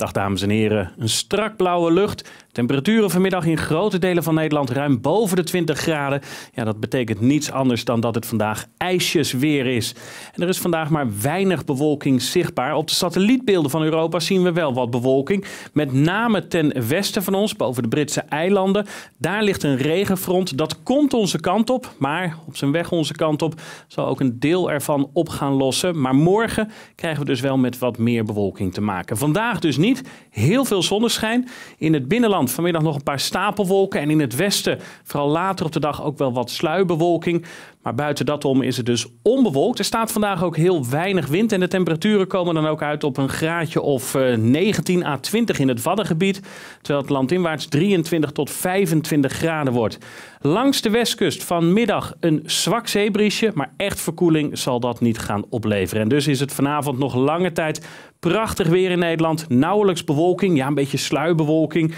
Dag dames en heren, een strak blauwe lucht. Temperaturen vanmiddag in grote delen van Nederland ruim boven de 20 graden. Ja, dat betekent niets anders dan dat het vandaag ijsjes weer is. En er is vandaag maar weinig bewolking zichtbaar. Op de satellietbeelden van Europa zien we wel wat bewolking. Met name ten westen van ons, boven de Britse eilanden. Daar ligt een regenfront. Dat komt onze kant op, maar op zijn weg onze kant op zal ook een deel ervan op gaan lossen. Maar morgen krijgen we dus wel met wat meer bewolking te maken. Vandaag dus niet. Heel veel zonneschijn. In het binnenland vanmiddag nog een paar stapelwolken. En in het westen, vooral later op de dag, ook wel wat sluibewolking. Maar buiten dat om is het dus onbewolkt. Er staat vandaag ook heel weinig wind. En de temperaturen komen dan ook uit op een graadje of 19 eh, à 20 in het Waddengebied. Terwijl het landinwaarts 23 tot 25 graden wordt. Langs de westkust vanmiddag een zwak zeebriesje. Maar echt verkoeling zal dat niet gaan opleveren. En dus is het vanavond nog lange tijd prachtig weer in Nederland. Nauw nauwelijks bewolking. Ja, een beetje sluierbewolking.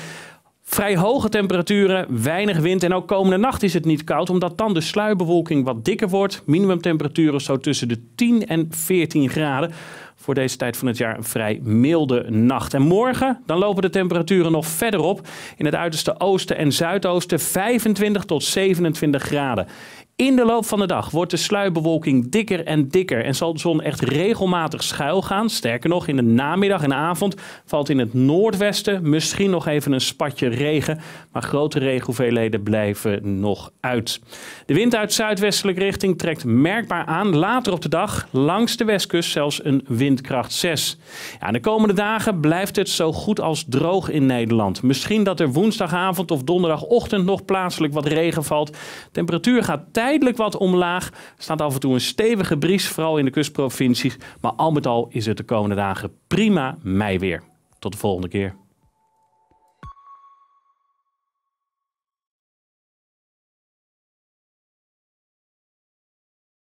Vrij hoge temperaturen, weinig wind en ook komende nacht is het niet koud, omdat dan de sluierbewolking wat dikker wordt. Minimumtemperaturen zo tussen de 10 en 14 graden. Voor deze tijd van het jaar een vrij milde nacht. En morgen, dan lopen de temperaturen nog verder op. In het uiterste oosten en zuidoosten 25 tot 27 graden. In de loop van de dag wordt de sluibewolking dikker en dikker en zal de zon echt regelmatig schuil gaan. Sterker nog, in de namiddag en avond valt in het noordwesten misschien nog even een spatje regen, maar grote regenhoeveelheden blijven nog uit. De wind uit zuidwestelijke richting trekt merkbaar aan. Later op de dag langs de westkust zelfs een windkracht 6. de komende dagen blijft het zo goed als droog in Nederland. Misschien dat er woensdagavond of donderdagochtend nog plaatselijk wat regen valt. temperatuur gaat tijdelijk wat omlaag. Er staat af en toe een stevige bries, vooral in de kustprovincies. Maar al met al is het de komende dagen prima mei weer. Tot de volgende keer.